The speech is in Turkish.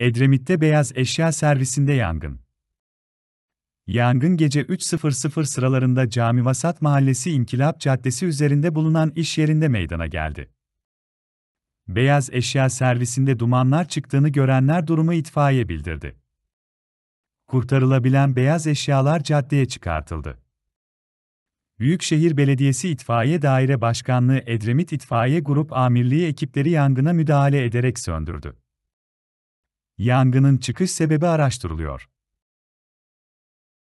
Edremit'te beyaz eşya servisinde yangın. Yangın gece 3.00 sıralarında Cami Vasat Mahallesi İnkilap Caddesi üzerinde bulunan iş yerinde meydana geldi. Beyaz eşya servisinde dumanlar çıktığını görenler durumu itfaiye bildirdi. Kurtarılabilen beyaz eşyalar caddeye çıkartıldı. Büyükşehir Belediyesi İtfaiye Daire Başkanlığı Edremit İtfaiye Grup Amirliği ekipleri yangına müdahale ederek söndürdü. Yangının çıkış sebebi araştırılıyor.